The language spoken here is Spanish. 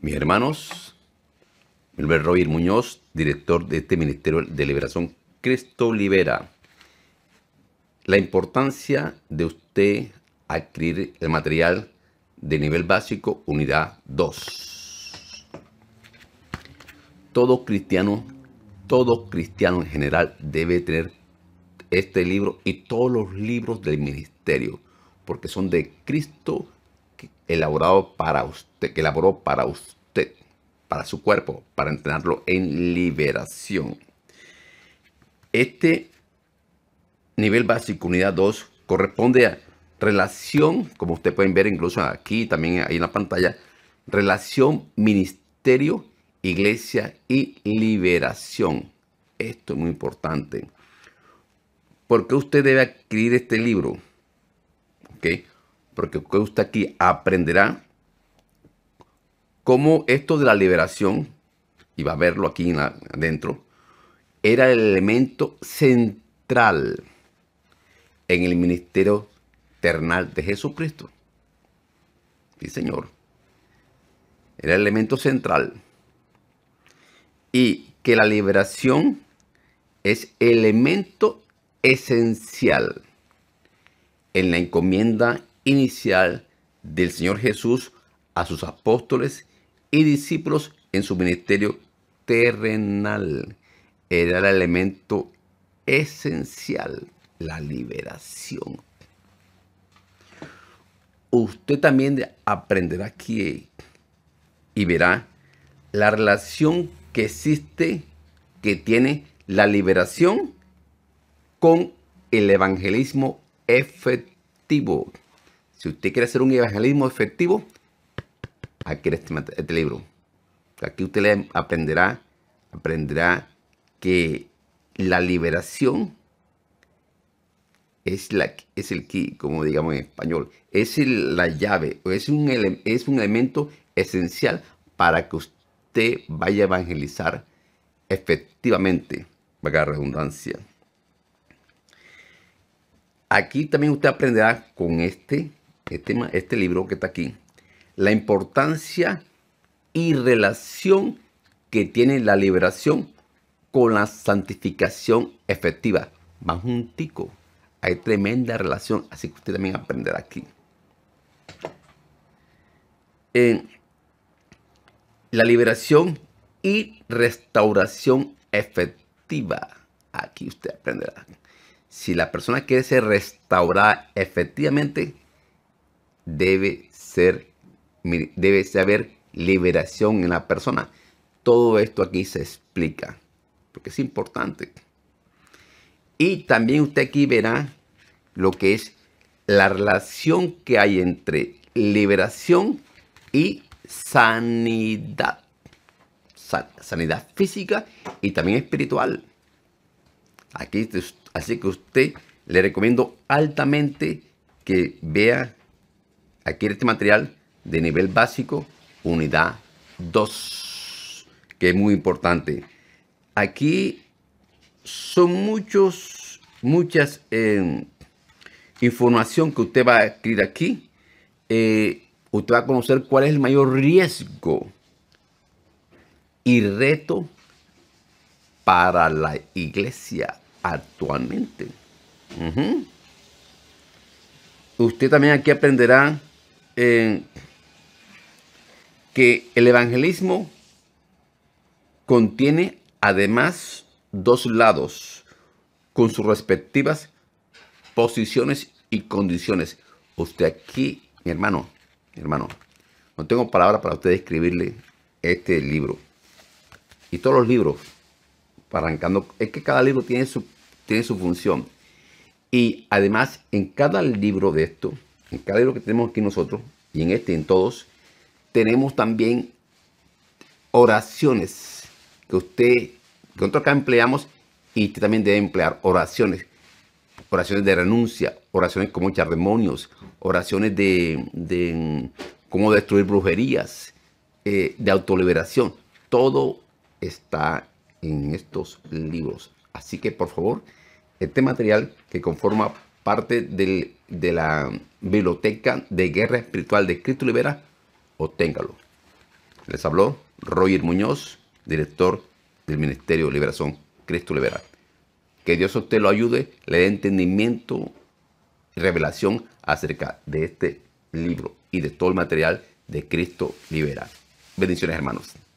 mis hermanos, Wilber Roger Muñoz, director de este Ministerio de Liberación Cristo Libera. La importancia de usted adquirir el material de nivel básico, unidad 2. Todo cristiano, todo cristiano en general debe tener este libro y todos los libros del ministerio, porque son de Cristo elaborado para usted, que elaboró para usted, para su cuerpo, para entrenarlo en liberación. Este nivel básico, unidad 2, corresponde a relación, como usted pueden ver incluso aquí, también ahí en la pantalla, relación ministerio, iglesia y liberación. Esto es muy importante. ¿Por qué usted debe adquirir este libro? ¿Okay? porque usted aquí aprenderá cómo esto de la liberación, y va a verlo aquí adentro, era el elemento central en el ministerio ternal de Jesucristo. Sí, Señor. Era el elemento central. Y que la liberación es elemento esencial en la encomienda inicial del Señor Jesús a sus apóstoles y discípulos en su ministerio terrenal. Era el elemento esencial, la liberación. Usted también aprenderá aquí y verá la relación que existe, que tiene la liberación con el evangelismo efectivo. Si usted quiere hacer un evangelismo efectivo, aquí este, este libro. Aquí usted le aprenderá, aprenderá que la liberación es, la, es el key, como digamos en español, es la llave, es un, es un elemento esencial para que usted vaya a evangelizar efectivamente, para redundancia. Aquí también usted aprenderá con este este, este libro que está aquí, la importancia y relación que tiene la liberación con la santificación efectiva. un tico. Hay tremenda relación, así que usted también aprenderá aquí. la liberación y restauración efectiva. Aquí usted aprenderá. Si la persona quiere ser restaurada efectivamente, debe ser, debe haber liberación en la persona. Todo esto aquí se explica, porque es importante. Y también usted aquí verá lo que es la relación que hay entre liberación y sanidad. sanidad física y también espiritual. Aquí, así que usted le recomiendo altamente que vea Aquí este material de nivel básico, unidad 2, que es muy importante. Aquí son muchos, muchas em, información que usted va a adquirir aquí. Eh, usted va a conocer cuál es el mayor riesgo y reto para la iglesia actualmente. Usted también aquí aprenderá que el evangelismo contiene además dos lados con sus respectivas posiciones y condiciones. Usted aquí, mi hermano, mi hermano, no tengo palabra para usted escribirle este libro. Y todos los libros, arrancando, es que cada libro tiene su, tiene su función. Y además, en cada libro de esto, en cada libro que tenemos aquí nosotros, y en este, en todos, tenemos también oraciones que usted, que nosotros acá empleamos y usted también debe emplear oraciones. Oraciones de renuncia, oraciones como echar demonios, oraciones de, cómo destruir brujerías, eh, de autoliberación. Todo está en estos libros. Así que por favor, este material que conforma parte de la biblioteca de guerra espiritual de Cristo Libera, obténgalo. Les habló Roger Muñoz, director del Ministerio de Liberación Cristo Libera. Que Dios a usted lo ayude, le dé entendimiento y revelación acerca de este libro y de todo el material de Cristo Libera. Bendiciones hermanos.